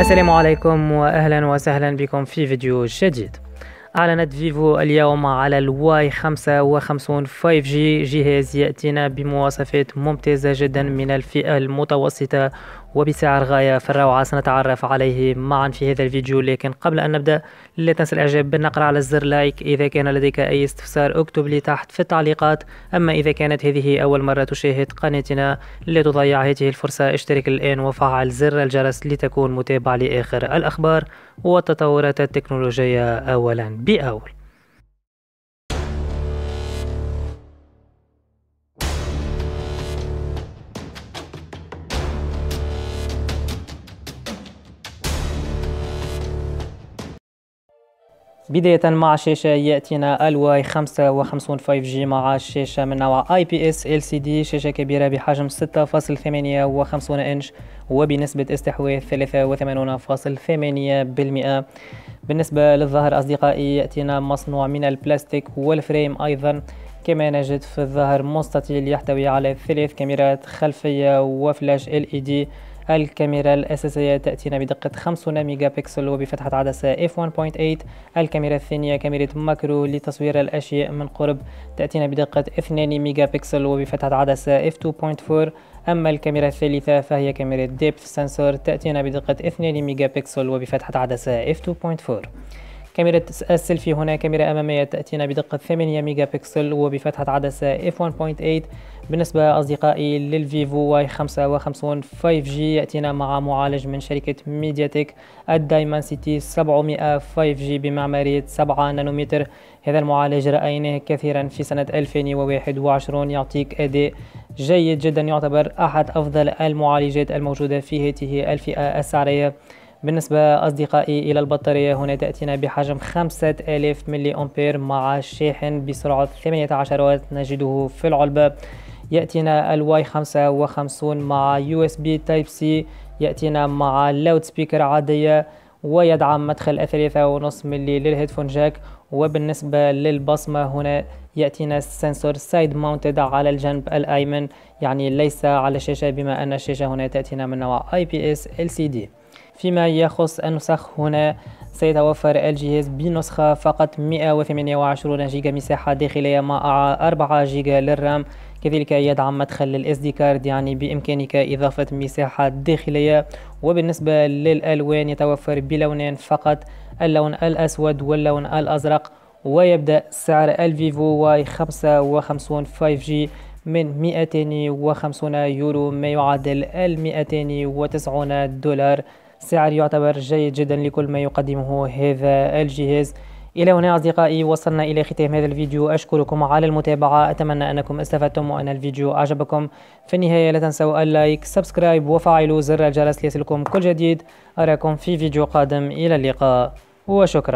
السلام عليكم واهلا وسهلا بكم في فيديو جديد أعلنت فيفو اليوم على الواي 55 5G جهاز يأتينا بمواصفات ممتازة جدا من الفئة المتوسطة وبسعر غاية في الروعة سنتعرف عليه معا في هذا الفيديو لكن قبل أن نبدأ لا تنسى الإعجاب بالنقر على الزر لايك إذا كان لديك أي استفسار اكتب لي تحت في التعليقات أما إذا كانت هذه أول مرة تشاهد قناتنا لا تضيع هذه الفرصة اشترك الآن وفعل زر الجرس لتكون متابع لآخر الأخبار والتطورات التكنولوجية أولا بأول بداية مع شاشة يأتينا الواي 55 5G مع شاشة من نوع IPS LCD شاشة كبيرة بحجم 6.58 إنش وبنسبة استحواذ 83.8% بالنسبة للظهر أصدقائي يأتينا مصنوع من البلاستيك والفريم أيضا كما نجد في الظهر مستطيل يحتوي على ثلاث كاميرات خلفية وفلاش LED الكاميرا الأساسية تأتينا بدقة 50 ميجا بكسل وبفتحة عدسة f1.8 الكاميرا الثانية كاميرا ماكرو لتصوير الأشياء من قرب تأتينا بدقة 2 ميجا بكسل وبفتحة عدسة f2.4 أما الكاميرا الثالثة فهي كاميرا ديبث سنسور تأتينا بدقة 2 ميجا بكسل وبفتحة عدسة f2.4 كاميرا السيلفي هنا كاميرا أمامية تأتينا بدقة 8 ميجا بكسل وبفتحة عدسة f1.8 بالنسبة أصدقائي للفيفو واي 55 5G يأتينا مع معالج من شركة ميديا الدايمان سيتي 700 5G بمعمارية 7 نانومتر هذا المعالج رأيناه كثيرا في سنة 2021 يعطيك أداء جيد جدا يعتبر أحد أفضل المعالجات الموجودة في هذه الفئة السعرية بالنسبة أصدقائي إلى البطارية هنا تأتينا بحجم 5000 ملي أمبير مع شاحن بسرعة 18 وات نجده في العلبة يأتينا الواي 55 مع يو اس بي تايب سي يأتينا مع لاود سبيكر عادية ويدعم مدخل ثلاثة ونص ملي للهيدفون جاك وبالنسبة للبصمة هنا يأتينا السنسور سايد مونتد على الجنب الأيمن يعني ليس على الشاشة بما أن الشاشة هنا تأتينا من نوع IPS LCD فيما يخص النسخ هنا سيتوفر الجهاز بنسخة فقط 128 جيجا مساحة داخلية مع 4 جيجا للرام كذلك يدعم مدخل الاس دي كارد يعني بامكانك اضافة مساحة داخلية وبالنسبة للالوان يتوفر بلونين فقط اللون الاسود واللون الازرق ويبدأ سعر الفيفو واي 55 5G من 250 يورو ما يعادل 290 دولار سعر يعتبر جيد جدا لكل ما يقدمه هذا الجهاز إلى هنا أصدقائي وصلنا إلى ختام هذا الفيديو أشكركم على المتابعة أتمنى أنكم استفدتم وأن الفيديو أعجبكم في النهاية لا تنسوا اللايك سبسكرايب وفعلوا زر الجرس ليصلكم كل جديد أراكم في فيديو قادم إلى اللقاء وشكرا